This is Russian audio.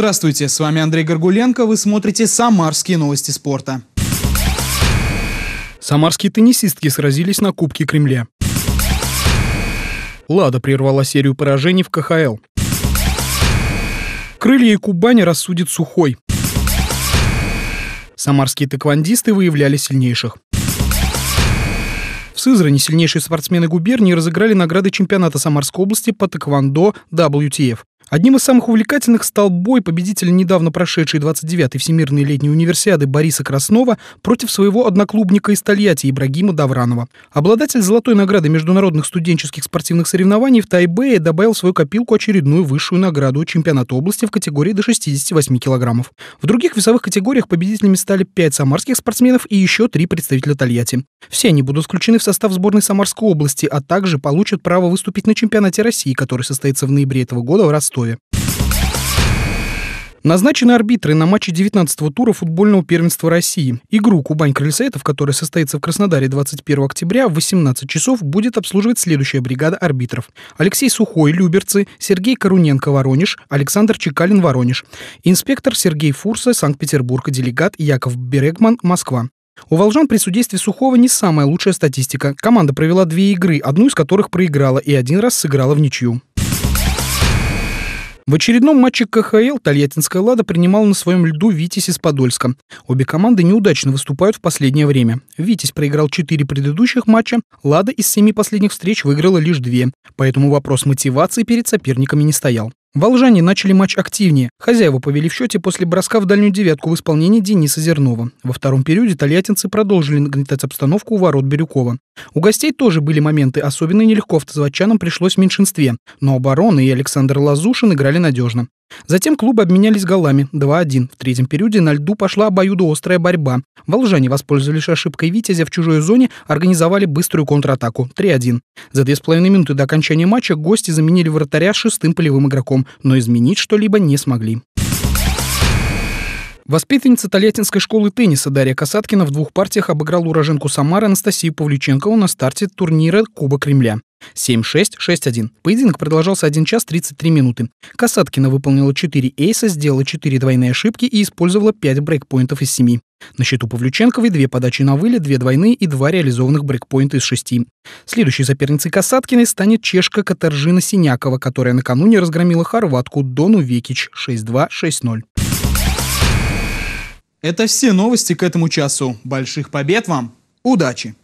Здравствуйте, с вами Андрей Горгуленко, вы смотрите «Самарские новости спорта». Самарские теннисистки сразились на Кубке Кремля. «Лада» прервала серию поражений в КХЛ. «Крылья и Кубани рассудит сухой». Самарские тэквондисты выявляли сильнейших. В Сызрани сильнейшие спортсмены губернии разыграли награды чемпионата Самарской области по тэквондо WTF. Одним из самых увлекательных стал бой победителя недавно прошедшей 29-й Всемирной летней универсиады Бориса Краснова против своего одноклубника из Тольятти Ибрагима Давранова. Обладатель золотой награды международных студенческих спортивных соревнований в Тайбэе добавил в свою копилку очередную высшую награду чемпионата области в категории до 68 килограммов. В других весовых категориях победителями стали 5 самарских спортсменов и еще 3 представителя Тольятти. Все они будут включены в состав сборной Самарской области, а также получат право выступить на чемпионате России, который состоится в ноябре этого года в Ростове. Ростове. Назначены арбитры на матче 19-го тура футбольного первенства России. Игру «Кубань крыльсаэтов», которая состоится в Краснодаре 21 октября в 18 часов, будет обслуживать следующая бригада арбитров. Алексей Сухой, Люберцы, Сергей Коруненко, Воронеж, Александр Чекалин, Воронеж, инспектор Сергей Фурса, Санкт-Петербург, делегат Яков Берегман, Москва. У «Волжан» при судействе Сухого не самая лучшая статистика. Команда провела две игры, одну из которых проиграла и один раз сыграла в ничью. В очередном матче КХЛ Тольяттинская «Лада» принимала на своем льду «Витязь» из Подольска. Обе команды неудачно выступают в последнее время. «Витязь» проиграл четыре предыдущих матча, «Лада» из семи последних встреч выиграла лишь две, Поэтому вопрос мотивации перед соперниками не стоял. Волжане начали матч активнее. Хозяева повели в счете после броска в дальнюю девятку в исполнении Дениса Зернова. Во втором периоде тольяттинцы продолжили нагнетать обстановку у ворот Бирюкова. У гостей тоже были моменты, особенно нелегко автозаводчанам пришлось в меньшинстве, но оборона и Александр Лазушин играли надежно. Затем клубы обменялись голами 2-1. В третьем периоде на льду пошла обоюдоострая борьба. Волжане воспользовались ошибкой Витязя в чужой зоне, организовали быструю контратаку 3-1. За 2,5 минуты до окончания матча гости заменили вратаря шестым полевым игроком, но изменить что-либо не смогли. Воспитанница Тольяттинской школы тенниса Дарья Касаткина в двух партиях обыграла уроженку Самары Анастасию Павлюченкову на старте турнира Куба Кремля. 7-6-6-1. Поединок продолжался 1 час 33 минуты. Касаткина выполнила 4 эйса, сделала 4 двойные ошибки и использовала 5 брейкпоинтов из 7. На счету Павлюченковой 2 подачи на вылет, 2 двойные и 2 реализованных брейкпоинта из 6. Следующей соперницей Касаткиной станет чешка Катаржина Синякова, которая накануне разгромила хорватку Дону Векич 6-2-6-0. Это все новости к этому часу. Больших побед вам! Удачи!